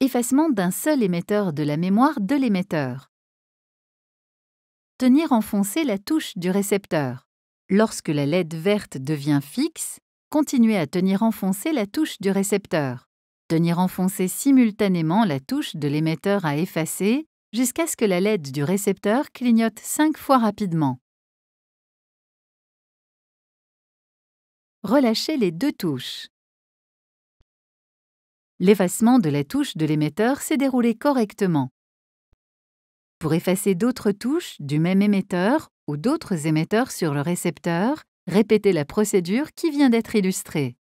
effacement d'un seul émetteur de la mémoire de l'émetteur. Tenir enfoncée la touche du récepteur. Lorsque la LED verte devient fixe, continuez à tenir enfoncée la touche du récepteur. Tenir enfoncée simultanément la touche de l'émetteur à effacer jusqu'à ce que la LED du récepteur clignote 5 fois rapidement. Relâchez les deux touches l'effacement de la touche de l'émetteur s'est déroulé correctement. Pour effacer d'autres touches du même émetteur ou d'autres émetteurs sur le récepteur, répétez la procédure qui vient d'être illustrée.